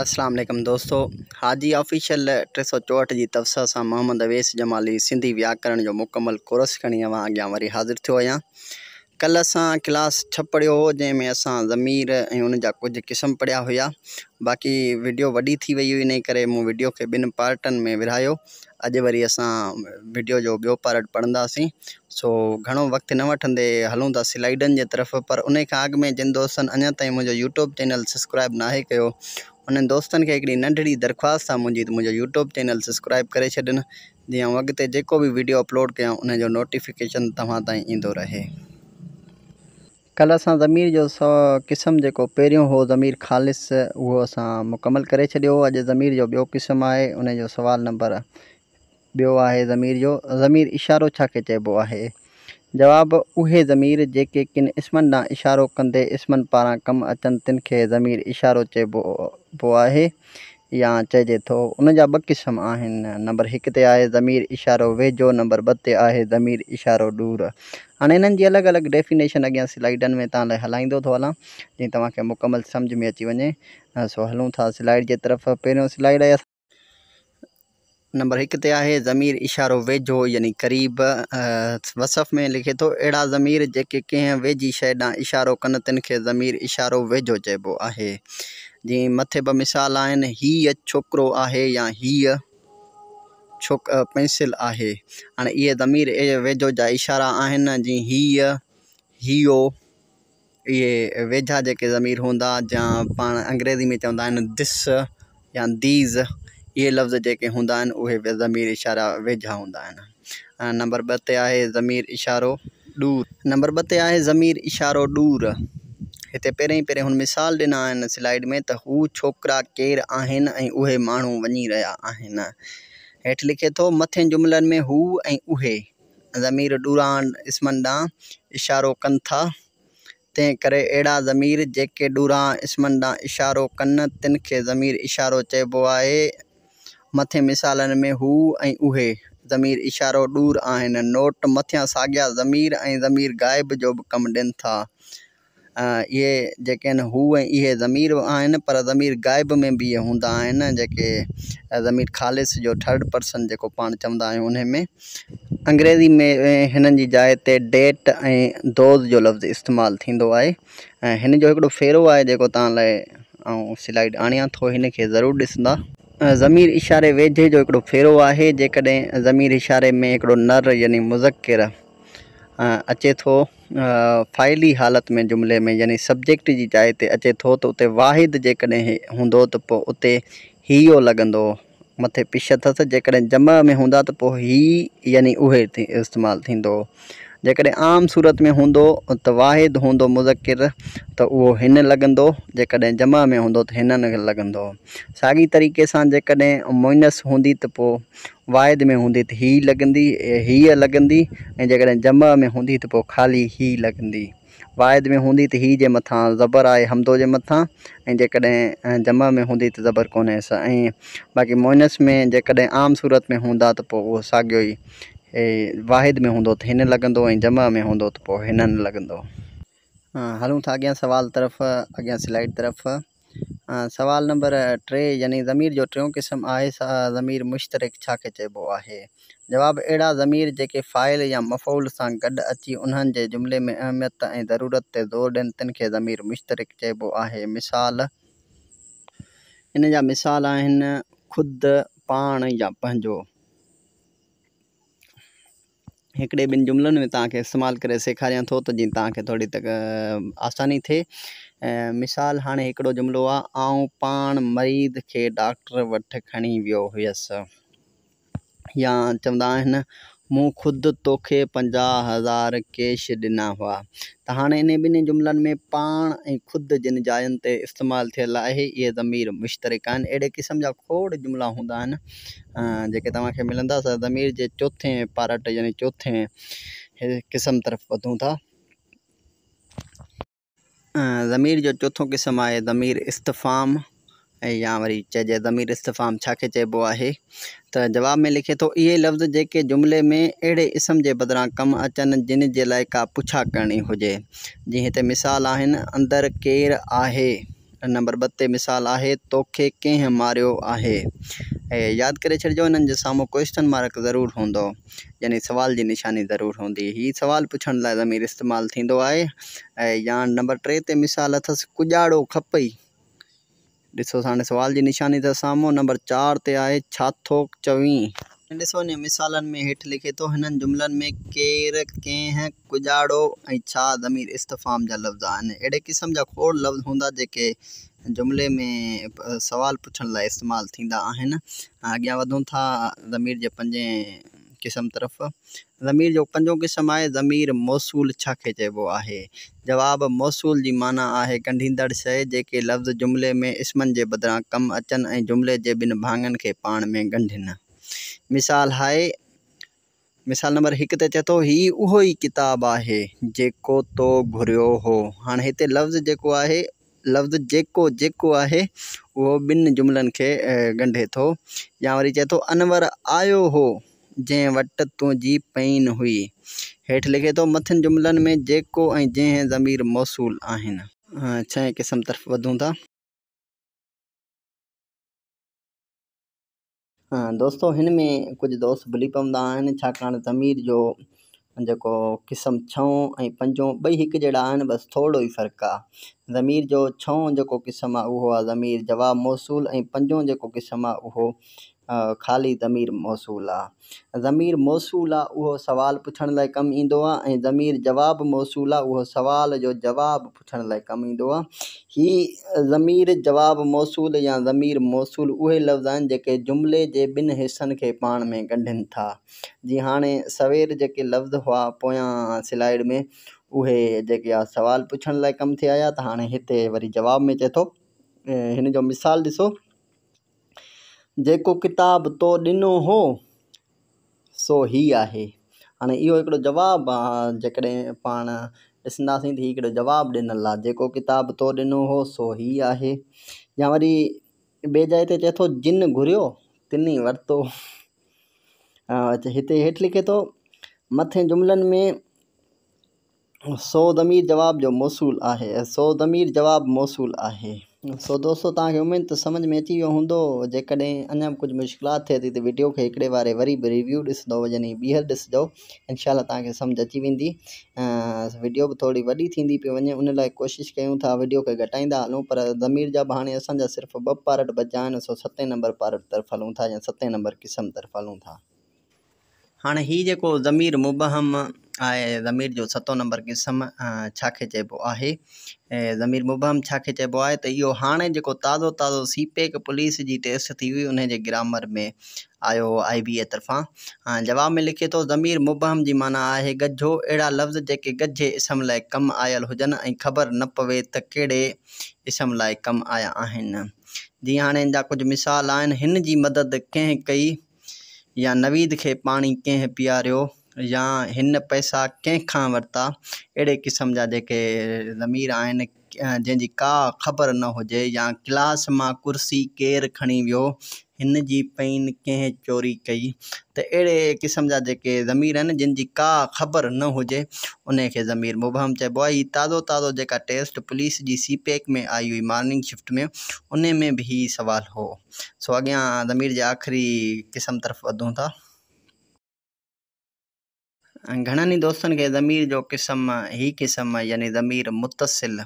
असलम दोस्तों हाजी ऑफिशियल टे सौ चौहठ की तफ़सा सां मोहम्मद अवेस जमाली सिंधी व्याकरण जो मुकमल कोर्स खी अव अॻियां वरी हाज़िर थो कल अस असां क्लास छह हो जैमें अस ज़मीर उनका उन जा क़िस्म पढ़िया हुआ बाक़ी वीडियो वही थी वही हुई इन कर वीडियो के बिन पार्टन में विरिहायो अज वरी अस वीडियो जो बो पार्ट पढ़ासी सो घो वक्त न वे हलूँ था स्लाइडनि तरफ़ पर उन अग में जिन दोस्त अजा तुझे यूट्यूब चैनल सब्सक्राइब ना उन दोस्त के नंढड़ी दरख़्वास्त है मुझी तो मुझे यूट्यूब चैनल सब्सक्राइब कर छॾनि जी अॻिते जो भी वीडियो अपलोड क्या उन नोटिफिकेशन तवा तीन रहे कल अस ज़मीर जो सौ क़िस्म जो पे हो ज़मीर ख़ालिस वो अस मुकमल कर ज़मीर जो बो क़िस्म आहे उनजो सवाल नंबर बो है ज़मीर जो ज़मीर इशारो छा खे चइबो जवाब उहे ज़मीर जेके किन इस्मनि ॾांहुं इशारो कंदे इस्मनि पारां कमु अचनि तिन खे ज़मीर इशारो चइबो बो आहे या चइजे थो उन जा ॿ क़िस्म आहिनि नंबर हिक ते आहे ज़मीर इशारो वेझो नंबर ॿ ते आहे ज़मीर इशारो डूर हाणे हिननि जी अलॻि अलॻि डेफिनेशन अॻियां स्लाइडनि में तव्हां लाइ हलाईंदो थो हलां जीअं तव्हांखे मुकमल सम्झ में अची वञे सो हलूं था स्लाइड जे तरफ़ पहिरियों स्लाइड आहे नंबर हिक ते आहे ज़मीरु इशारो वेझो यानी क़रीब वसफ में लिखे थो अहिड़ा ज़मीर जेके कंहिं वेझी शइ ॾांहुं इशारो तिन खे ज़मीर इशारो वेझो चइबो आहे जीअं मथे ॿ मिसाल आहिनि हीअ छोकिरो आहे या हीअ छोक पेंसिल आहे हाणे इहे ज़मीर वेझो जा इशारा आहिनि जीअं हीअ हीओ इहे वेझा जेके ज़मीन हूंदा जा पाण अंग्रेज़ी में चवंदा आहिनि दिस या दीज़ ये लफ़्ज़ जेके हूंदा आहिनि ज़मीर इशारा वेझा हूंदा नंबर बे है ज़मीर इशारो ॾूर नंबर ॿ ते ज़मीर इशारो ॾूर हिते पे ई पहिरें मिसाल दिना आहिनि स्लाइड में त हू छोकिरा केर आहिनि ऐं उहे माण्हू वञी रहिया लिखे तो मथे जुमलन में हू ऐं ज़मीर ॾूरान इस्मनि ॾांहुं इशारो कनि था अड़ा ज़मीर जेके ॾूरां इस्मनि ॾांहुं इशारो कनि तिन खे ज़मीर इशारो चइबो आहे मथे मिसाल में हू उहे ज़मीर इशारो दूर आन नोट मथियां साॻिया ज़मीर ज़मीर गायब जो भी कम ॾियनि था इहे जेके आहिनि ज़मीर पर ज़मीर गायब में भी ये हूंदा आहिनि ज़मीर ख़ालिस जो थर्ड पर्सन जो पा चवंदा आहियूं अंग्रेज़ी में हिननि जी ते डेट दोज़ जो लफ़्ज़ इस्तेमाल थींदो आहे ऐं हिन जो हिकिड़ो फेरो आहे जेको तव्हां लाइ ऐं स्लाइड आणियां थो ज़मीर इशारे वेझे जो हिकिड़ो फेरो है जेकॾहिं ज़मीर इशारे में हिकिड़ो नर यानी मुज़किर अचे तो फ़ाइली हालत में जुमले में यानी सब्जेक्ट की जाए ते अचे तो उत उते वाहिद जेकॾहिं तो त पोइ उते हीओ लॻंदो मथे पिछ जम में हों त पोइ ही यानी उहे इस्तेमालु जम सूरत में हूंदो तो वाहिद हों मुज़किर तो उहो हिन लॻंदो जमा में हूंदो त हिन न लॻंदो साॻी तरीक़े से जेकॾहिं मुइनस हूंदी त पोइ वाहिद में हूंदी तो ही लॻंदी हीअ लॻंदी ऐं जेकॾहिं जमा में हूंदी तो ख़ाली ही लॻंदी वाहिद में हूंदी त ही जे मथां ज़बर आहे हमदो के मथा ऐं जमा में हूंदी त ज़बर कोन्हे बाक़ी मोइनस में जेकॾहिं आम सूरत में हूंदा तो पोइ उहो साॻियो वाहिद में हूँ तो हिन लॻंदो जमा में हूंदो त पोइ हिननि था अॻियां सवाल तरफ़ अगर स्लाइड तरफ़ सवाल नंबर टे यानी ज़मीर जो टों क़िस्म आहे सा ज़मीर मुश्तरक है जवाब अड़ा आहे जवाबु अहिड़ा ज़मीर जेके फ़ाइल या मफ़ूल से गड अची उन्होंने जुमले में अहमियत ज़रूरत ते ज़ोर ॾियनि तिन खे ज़मीर मुश्तरक चइबो आहे मिसाल इन जा मिसाल खुद पान या पंहिंजो हिकिड़े ॿिनि जुमिलनि में तव्हांखे इस्तेमालु करे सेखारियां थो त जीअं तव्हांखे थोरी त आसानी थे मिसाल हाँ हिकिड़ो जुमिलो आहे आउं पाण मरीज़ खे डॉक्टर वटि खणी वियो हुयसि या चवंदा मूं खुद तोखे पंजाह हज़ार कैश ॾिना हुआ त हाणे इन बिन्हीं जुमलन में पाण ऐं ख़ुदि जिन जायन ते इस्तेमालु थियल है ये ज़मीर मुश्तरक अड़े क़िस्म जा खोड़ जुमिला हूंदा आहिनि जेके मिलंदा ज़मीर के चौथे पार्ट यानी चोथें क़िस्म तरफ़ वधूं था ज़मीर जो चौथों क़िस्म है ज़मीर इस्तफ़ाम या वरी चइजे ज़मीर इस्तफ़ाम छाखे चइबो आहे त जवाब में लिखे थो इहे लफ़्ज़ जेके जुमिले में अहिड़े इस्म जे बदिरां कमु अचनि जिन जे लाइ का पुछा करणी हुजे जीअं हिते मिसाल आहिनि अंदरि केरु आहे नंबर ॿ ते मिसाल आहे तोखे कंहिं मारियो आहे ऐं यादि करे छॾिजो हिननि जे साम्हूं क्वेश्चन मार्क ज़रूरु हूंदो यानी सवाल जी निशानी ज़रूरु हूंदी हीउ सवाल पुछण लाइ ज़मीर इस्तेमालु थींदो आहे ऐं या नंबर टे ते मिसाल अथसि कुॼाड़ो खपई ॾिसो हाणे सवाल जी निशानी त साम्हूं नंबर चारि ते आहे छा चवीं ॾिसो ने मिसालनि में हेठि लिखे थो हिननि जुमलनि में केरु कंहिं कुजाड़ो ऐं छा ज़मीर इस्तफ़ाम जा लफ़्ज़ आहिनि अहिड़े क़िस्म जा खोड़ लफ़्ज़ हूंदा जेके जुमिले में सवाल पुछण लाइ इस्तेमालु थींदा आहिनि अॻियां वधूं था ज़मीर जे पंजे क़िस्म तरफ़ ज़मीर जो पंजो क़िस्म है ज़मीर मौसूल चबो है जवाब जवाबु मौसूल की माना है कंढींदड़ शे जे लफ़्ज़ जुमले में इस्मनि के बदर कम अचन जुमले जुमिले के ॿिनि भाङनि खे में गंढिन मिसाल है मिसाल नंबर एक ते चए थो हीउ उहो ई किताबु आहे तो घुरो हो हाँ इतने लफ़्ज़ जो है लफ़्ज़ जो जो है वह बिन जुमलन के गंढे तो या वो चए तो अनवर आयो हो जंहिं वटि तुंहिंजी पैन हुई हेठ लिखे तो मथन जुमिलनि में जेको जै ज़मीर मौसूल आहिनि छह क़िस्म तरफ़ बदूँ था हाँ दोस्तों हिन में कुछ दोस्त भुली पवंदा आहिनि ज़मीर जो जो क़िस्म छो पंजो बई एक जड़ा बस थोड़ो ही फ़र्क आ ज़मीर जो छो जो क़िस्म आहे ज़मीर जवाब मौसूल ऐं पंजों जेको क़िस्म आ ख़ाली ज़मीर मौसूल आहे ज़मीर मौसूल आहे उहो सुवालु पुछण लाइ कमु ईंदो आहे ऐं ज़मीर जवाबु मौसूल आहे उहो सुवाल जो जवाबु पुछण लाइ कमु ईंदो आहे हीउ ज़मीर जवाबु मौसूल या ज़मीर मौसूल उहे लफ़्ज़ आहिनि जेके जुमिले जे ॿिनि हिसनि खे पाण में ॻंढनि था जीअं हाणे सवेर जेके लफ़्ज़ हुआ पोयां स्लाइड में उहे जेके आहे सुवाल पुछण लाइ कमु थी आया त हाणे हिते वरी जवाब में चए थो हिन जो मिसाल ॾिसो जेको किताब तो ॾिनो हो सो ई आहे हाणे इहो हिकिड़ो जवाबु आहे जेकॾहिं पाण ॾिसंदासीं त हीउ हिकिड़ो जवाबु ॾिनल आहे जेको किताब तो ॾिनो हो सो ई आहे या वरी ॿिए जाइ ते चए थो जिन घुरियो तिनी वरितो हिते हेठि लिखे थो मथे जुमिलनि में सो दमीर जवाब जो मौसूलु आहे सो दमीर जवाबु मौसूलु आहे सो दोस्तों तक उम्मीद तो समझ में अची वो हों जै अञा कुछ मुश्किल थे थी तो वीडियो के बारे वारे वरी भी रिव्यू ॾिसंदो यानी बीहर ॾिसजो इनशाला तक समझ अची वी वीडियो भी थोड़ी वही थी पी वे उन कोशिश क्यों था वीडियो के घटाईंदा हलूँ पर ज़मीर जब हाँ हाणे असांजा सिर्फ़ु पार्ट बचा सो सतें नंबर पार्ट तरफ़ हलूँ था या सतें नंबर क़िस्म तरफ़ हलूँ था हाँ हि जो ज़मीर मुबहम ऐं ज़मीर जो सतो नंबर क़िस्म चबो है ज़मीर मुबहम चबो चइबो आहे त इहो हाणे ताज़ो ताज़ो सीपेक पुलिस की टेस्ट थी हुई उन ग्रामर में आयो आई बी ए तरफा जवाब में लिखे तो ज़मीर मुबहम जी माना है गझो अड़ा लफ़्ज़ जेके गझे इसम लाइ कमु आयल हुजनि ऐं ख़बर न पवे त कहिड़े इसम लाइ कम आया आहिनि जीअं हाणे हिन मिसाल आन की मदद कें कई या नवीद के पानी कें पीआरियो या इन पैसा कंखा वरता अड़े क़िस्म जहाँ जे ज़मीर आन जंहिंजी का ख़बर न हो या क्लास में कुर्सी केर खी वो इन जी पेन कें चोरी कई तो अड़े क़िस्म जहाँ जेके ज़मीर आहिनि जिन का ख़बर न हो ज़मीर मुबहम चइबो ये ताज़ो ताज़ो जो टेस्ट पुलिस की सी पैक में आई हुई मॉर्निंग शिफ्ट में उन्हें में भी सवाल हो सो अगर ज़मीर के आख़िरी क़िस्म तरफ़ बदूँ था અંગનાની દોસ્તન કે જમીર જો કિસમ હી કિસમ આયની જમીર મુતસલ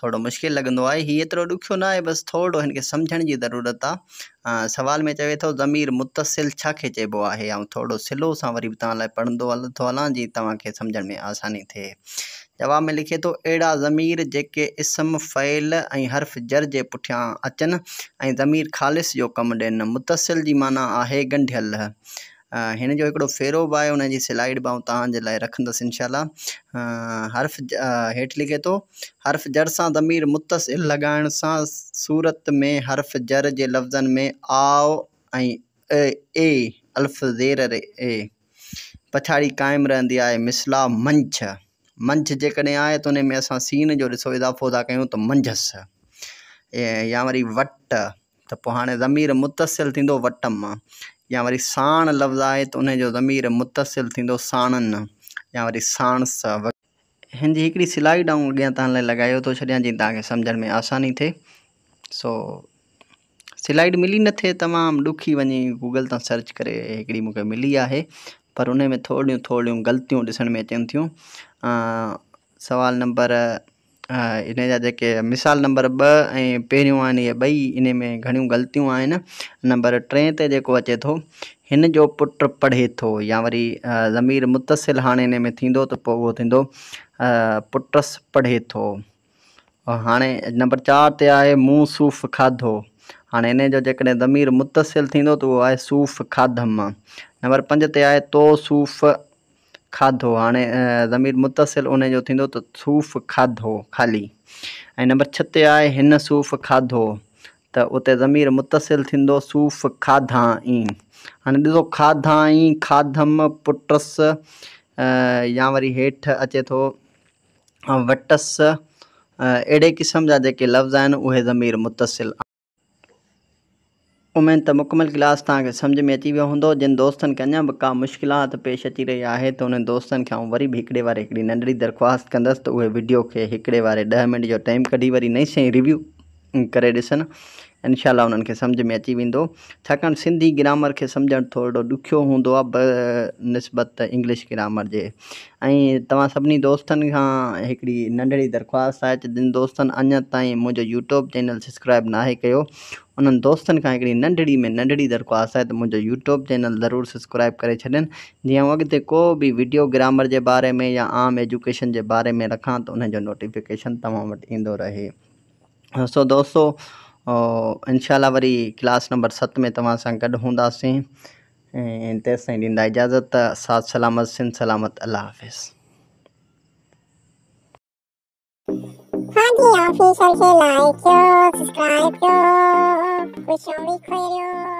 થોડો મુશ્કિલ લગનો આય હી એટરો દુખ્યો નાય બસ થોડો ઇનકે સમજણ જી જરૂરત આ સવાલ મે ચહે થા જમીર મુતસલ છા ખેચે બો આય થોડો સલો સાવરી બતા લાઈ પઢન દોલ થા ના જી તમાકે સમજણ મે આસانی થે જવાબ મે લખે તો એડા જમીર જે કે ઇસમ ફૈલ અઈ હarf જર જે પઠયા અચન અઈ જમીર ખાલીસ જો કમ દેન મુતસલ જી માના આહે ગંઢેલ हिन जो हिकिड़ो फेरो भी आहे हुनजी स्लाइड भी आउं तव्हांजे लाइ इनशाला हर्फ़ हेठि लिखे थो हर्फ़ जर से ज़मीर मुतसिल लॻाइण सां सूरत में हर्फ़ जर के लफ्जन में आओ ए अल्फ़ ज़ेर ए पछाड़ी कायम रही है मिसला मंझ मंझ जै तो त उन सीन जो ॾिसो इज़ाफ़ो था कयूं त मंझसि या वरी वट तो हाँ ज़मीर मुतसिल वटम या वरी साण लफ़्ज़ आहे त उनजो ज़मीर मुतसिल साणन या वरी साणस हिन जी हिकिड़ी स्लाइड आउं अॻियां तव्हां लाइ लॻायो थो छॾियां जीअं में आसानी थे सो स्लाइड मिली न थे तमाम दुखी वञी गूगल तां सर्च करे मिली है पर उन में थोड़ी थोड़ी गलत में अचन थियूं सुवाल नंबर इन जा मिसाल नंबर ॿ ऐं बई इन में घणियूं ग़लतियूं नंबर टे अचे तो हिन जो पुटु पढ़े तो या वरी ज़मीर मुतसिल हाँ इन में थींदो तो पोइ उहो पढ़े तो हाणे नंबर चार ते आहे मूं सूफ़ खाधो हाँ हिन जो ज़मीर मुतसिल तो त आए सूफ़ खाधम नंबर पंज ते आहे तो सूफ़ खाधो हाँ ज़मीर मुतसिल उनजो थींदो सूफ़ खाधो ख़ाली ऐं नंबर छते आहे हिन सूफ़ खाधो तो उते ज़मीर मुतसिल थींदो सूफ़ खाधाई हाणे ॾिसो खाधाई खाधम पुटस या वरी हेठि अचे तो वटस अड़े क़िस्म जा जेके लफ़्ज़ आहिनि उहे मुतसिल उमेद तो मुकमल क्लास तक समझ में अची वो हूंदो जिन दोस्त के अं बि का मुश्किल पेश अची रही है तो उन दोस्त खे आउं वरी भी हिकिड़े वारे हिकिड़ी नंढड़ी दरख़्वास्त कस तो उहे वीडियो के हिकिड़े वारे दह मिनट जो टाइम कढी वरी नई शइ रिव्यू करे ॾिसनि इनशाला उन्हनि खे सम्झ में अची वेंदो छाकाणि सिंधी ग्रामर खे सम्झणु थोरो ॾुखियो हूंदो आहे ब निस्बत इंग्लिश ग्रामर जे ऐं तव्हां सभिनी दोस्तनि खां हिकिड़ी नंढड़ी दरख़्वास्त आहे जिन दोस्तनि अञा ताईं मुंहिंजो यूट्यूब चैनल सब्सक्राइब नाहे कयो उन्हनि दोस्तनि खां हिकिड़ी नंढड़ी में नंढड़ी दरख़्वास्त आहे त मुंहिंजो यूट्यूब चैनल ज़रूरु सब्सक्राइब करे छॾनि जीअं अॻिते को बि वीडियो ग्रामर जे बारे में या आम एजुकेशन जे बारे में रखां त उनजो नोटिफिकेशन तव्हां वटि ईंदो रहे सो दोस्तो इनशाला वरी क्लास नंबर सत में तव्हां सां गॾु हूंदासीं ऐं तेसिताईं ॾींदा इजाज़त साथ सलामत सिंध सलामत अल्लाह हाफ़िज़ हाँ जी ऑफिशियल खे लाइक करो सब्सक्राइब कयो कुझु भी खोलियो